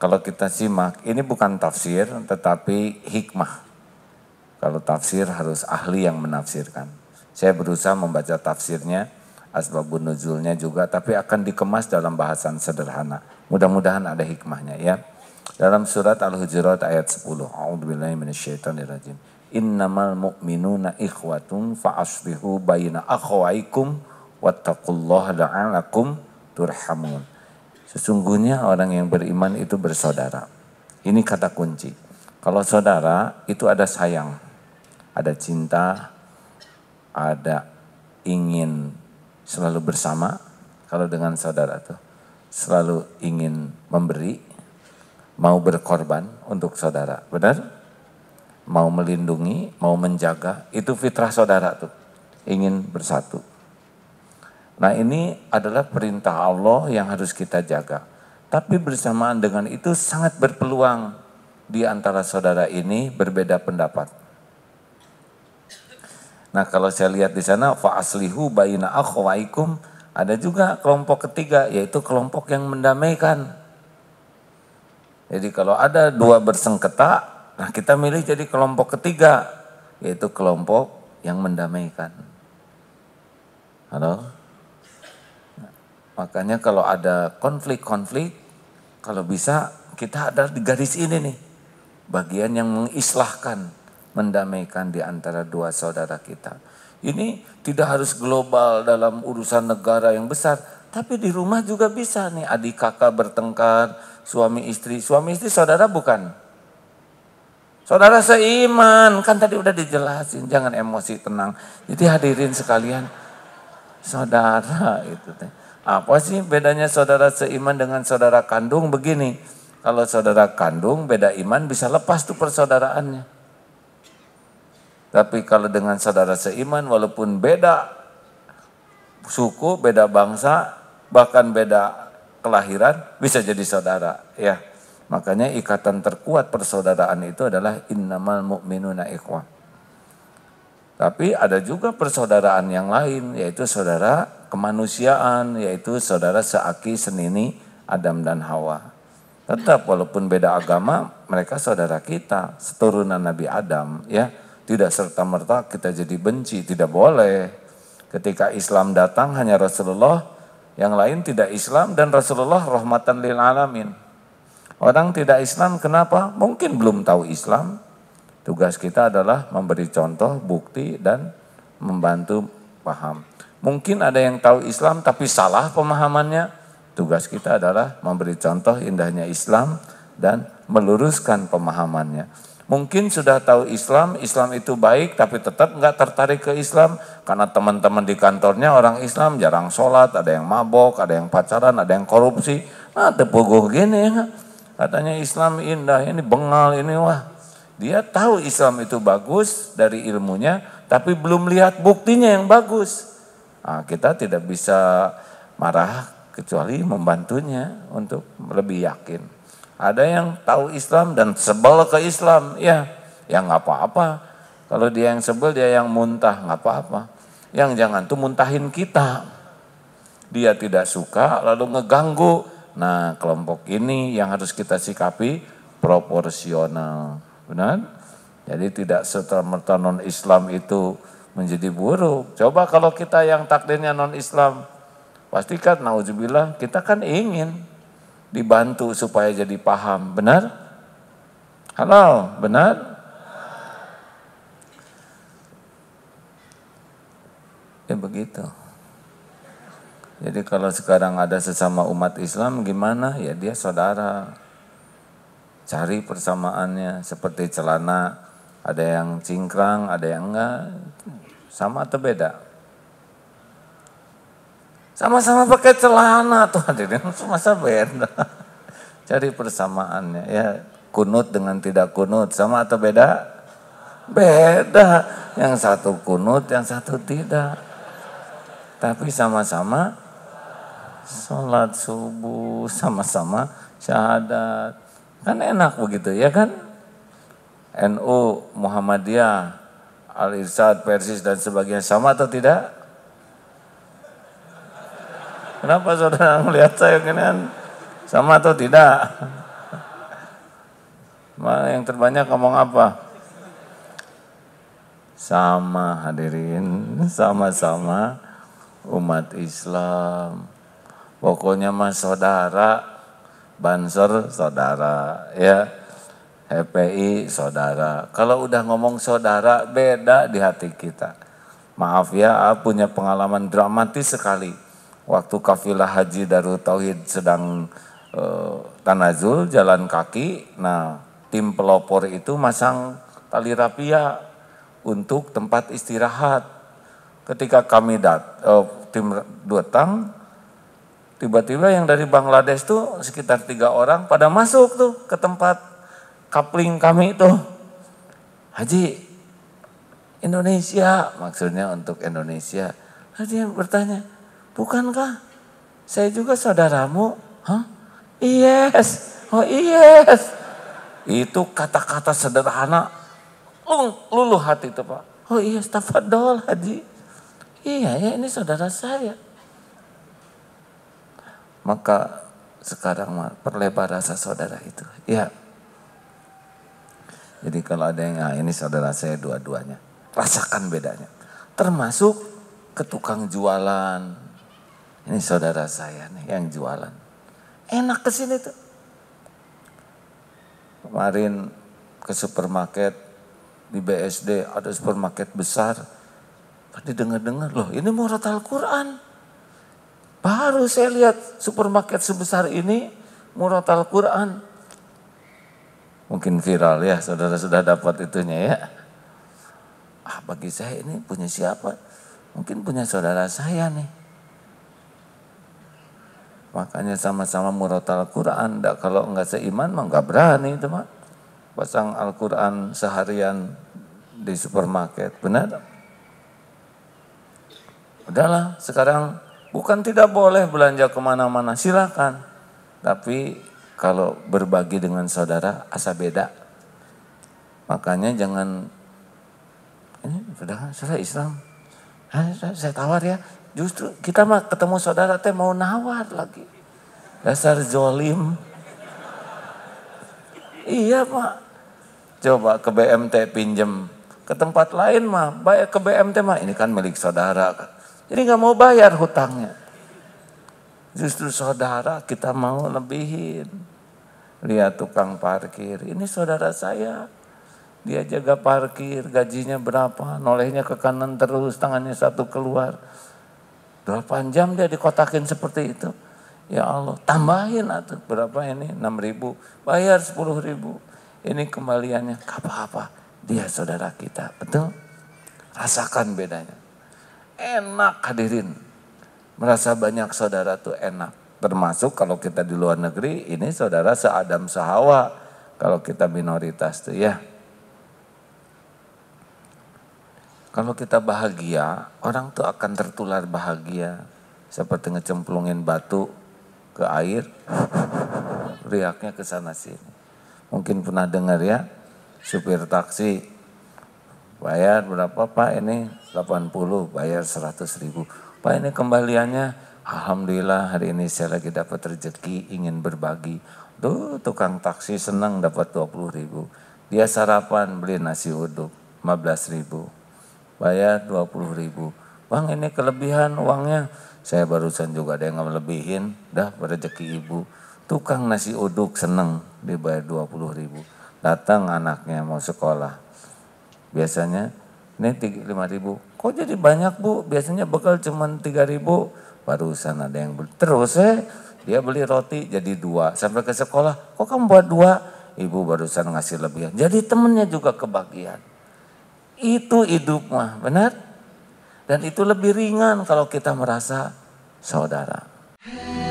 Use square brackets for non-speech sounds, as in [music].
Kalau kita simak, ini bukan tafsir tetapi hikmah. Kalau tafsir harus ahli yang menafsirkan. Saya berusaha membaca tafsirnya, asbabun nuzulnya juga, tapi akan dikemas dalam bahasan sederhana. Mudah-mudahan ada hikmahnya ya. Dalam surat Al-Hujurat ayat 10, A'udzubillahi minasyaitonirrajim. Innamal mu'minuna ikhwatun fa'aslihu baina akhwaikum wattaqullaha la'alakum turhamun. Sesungguhnya orang yang beriman itu bersaudara. Ini kata kunci. Kalau saudara itu ada sayang, ada cinta, ada ingin selalu bersama. Kalau dengan saudara tuh selalu ingin memberi, mau berkorban untuk saudara. Benar? Mau melindungi, mau menjaga, itu fitrah saudara tuh. Ingin bersatu. Nah ini adalah perintah Allah yang harus kita jaga. Tapi bersamaan dengan itu sangat berpeluang di antara saudara ini berbeda pendapat. Nah kalau saya lihat di sana faaslihu bayna akhwaikum ada juga kelompok ketiga yaitu kelompok yang mendamaikan. Jadi kalau ada dua bersengketa, nah kita milih jadi kelompok ketiga yaitu kelompok yang mendamaikan. Halo? Makanya kalau ada konflik-konflik, kalau bisa kita ada di garis ini nih. Bagian yang mengislahkan, mendamaikan di antara dua saudara kita. Ini tidak harus global dalam urusan negara yang besar, tapi di rumah juga bisa nih adik kakak bertengkar, suami istri, suami istri saudara bukan. Saudara seiman, kan tadi udah dijelasin, jangan emosi tenang. Jadi hadirin sekalian, saudara itu teh. Ah, apa sih bedanya saudara seiman dengan saudara kandung? Begini, kalau saudara kandung beda iman bisa lepas tuh persaudaraannya. Tapi kalau dengan saudara seiman walaupun beda suku, beda bangsa, bahkan beda kelahiran bisa jadi saudara, ya. Makanya ikatan terkuat persaudaraan itu adalah innamal mu'minuna ikhwan. Tapi ada juga persaudaraan yang lain, yaitu saudara kemanusiaan, yaitu saudara seaki, senini, Adam dan Hawa. Tetap walaupun beda agama, mereka saudara kita, seturunan Nabi Adam, ya. Tidak serta-merta kita jadi benci, tidak boleh. Ketika Islam datang hanya Rasulullah, yang lain tidak Islam dan Rasulullah rahmatan lil alamin. Orang tidak Islam kenapa? Mungkin belum tahu Islam, Tugas kita adalah memberi contoh, bukti, dan membantu paham. Mungkin ada yang tahu Islam tapi salah pemahamannya. Tugas kita adalah memberi contoh indahnya Islam dan meluruskan pemahamannya. Mungkin sudah tahu Islam, Islam itu baik, tapi tetap nggak tertarik ke Islam karena teman-teman di kantornya orang Islam jarang sholat, ada yang mabok, ada yang pacaran, ada yang korupsi. Nah, tepuguh gini ya. Katanya Islam indah, ini bengal, ini wah. Dia tahu Islam itu bagus dari ilmunya, tapi belum lihat buktinya yang bagus. Nah, kita tidak bisa marah kecuali membantunya untuk lebih yakin. Ada yang tahu Islam dan sebel ke Islam, ya, yang nggak apa-apa. Kalau dia yang sebel, dia yang muntah, nggak apa-apa. Yang jangan tuh muntahin kita. Dia tidak suka, lalu ngeganggu. Nah, kelompok ini yang harus kita sikapi proporsional. Benar? Jadi tidak serta-merta non-Islam itu menjadi buruk. Coba kalau kita yang takdirnya non-Islam, pastikan nauzubillah kita kan ingin dibantu supaya jadi paham, benar? Halo, benar? Ya begitu. Jadi kalau sekarang ada sesama umat Islam gimana? Ya dia saudara cari persamaannya seperti celana ada yang cingkrang, ada yang enggak, sama atau beda? Sama-sama pakai celana tuh [laughs] hadirin, masa beda? [laughs] Cari persamaannya ya kunut dengan tidak kunut sama atau beda? Beda, yang satu kunut, yang satu tidak. Tapi sama-sama sholat subuh, sama-sama syahadat. Kan enak begitu ya kan? NU, Muhammadiyah, Al-Irsad, Persis dan sebagainya sama atau tidak? Kenapa saudara melihat saya kan sama atau tidak? Mana yang terbanyak ngomong apa? Sama hadirin, sama-sama umat Islam. Pokoknya mas saudara Banser saudara ya. HPI saudara. Kalau udah ngomong saudara beda di hati kita. Maaf ya, A punya pengalaman dramatis sekali. Waktu kafilah haji Darul Tauhid sedang e, eh, tanazul jalan kaki. Nah, tim pelopor itu masang tali rapia untuk tempat istirahat. Ketika kami dat, e, tim datang, Tiba-tiba yang dari Bangladesh tuh sekitar tiga orang pada masuk tuh ke tempat kapling kami itu. Haji, Indonesia maksudnya untuk Indonesia. Haji yang bertanya, bukankah saya juga saudaramu? Hah? Yes, oh yes. Itu kata-kata sederhana luluh hati itu Pak. Oh iya, tafadol Haji. Iya, ya ini saudara saya maka sekarang perlebar rasa saudara itu. Ya. Jadi kalau ada yang nah ini saudara saya dua-duanya, rasakan bedanya. Termasuk ke tukang jualan. Ini saudara saya nih yang jualan. Enak ke sini tuh. Kemarin ke supermarket di BSD ada supermarket besar. Tadi dengar-dengar loh ini murah Al-Quran. Baru saya lihat supermarket sebesar ini murah Al-Quran. Mungkin viral ya, saudara sudah dapat itunya ya. Ah, bagi saya ini punya siapa? Mungkin punya saudara saya nih. Makanya sama-sama murah Al-Quran. Kalau enggak seiman mah enggak berani itu mah. Pasang Al-Quran seharian di supermarket. Benar? Udahlah, sekarang Bukan tidak boleh belanja kemana-mana, silakan. Tapi kalau berbagi dengan saudara, asa beda. Makanya jangan, ini sudah ah, saya Islam, saya, tawar ya. Justru kita mah ketemu saudara teh mau nawar lagi. Dasar jolim. Iya pak. Coba ke BMT pinjem. Ke tempat lain mah, baik ke BMT mah. Ini kan milik saudara. Jadi nggak mau bayar hutangnya. Justru saudara kita mau lebihin. Lihat tukang parkir, ini saudara saya. Dia jaga parkir, gajinya berapa, nolehnya ke kanan terus, tangannya satu keluar. Berapa jam dia dikotakin seperti itu? Ya Allah, tambahin atau berapa ini? 6 ribu, bayar 10 ribu. Ini kembaliannya, apa-apa. Dia saudara kita, betul? Rasakan bedanya. Enak hadirin. Merasa banyak saudara tuh enak. Termasuk kalau kita di luar negeri ini saudara seadam sehawa. Kalau kita minoritas tuh ya. Kalau kita bahagia, orang tuh akan tertular bahagia. Seperti ngecemplungin batu ke air, riaknya ke sana sini. Mungkin pernah dengar ya, supir taksi Bayar berapa Pak ini? 80, bayar 100 ribu. Pak ini kembaliannya, Alhamdulillah hari ini saya lagi dapat rezeki, ingin berbagi. Tuh tukang taksi senang dapat 20 ribu. Dia sarapan beli nasi uduk, 15 ribu. Bayar 20 ribu. Bang ini kelebihan uangnya. Saya barusan juga ada yang ngelebihin, dah rezeki ibu. Tukang nasi uduk seneng dibayar 20 ribu. Datang anaknya mau sekolah biasanya ini ribu, kok jadi banyak bu biasanya bekal cuma 3000 barusan ada yang beli terus eh dia beli roti jadi dua sampai ke sekolah kok kamu buat dua ibu barusan ngasih lebih. jadi temennya juga kebagian itu hidup mah benar dan itu lebih ringan kalau kita merasa saudara. Hey.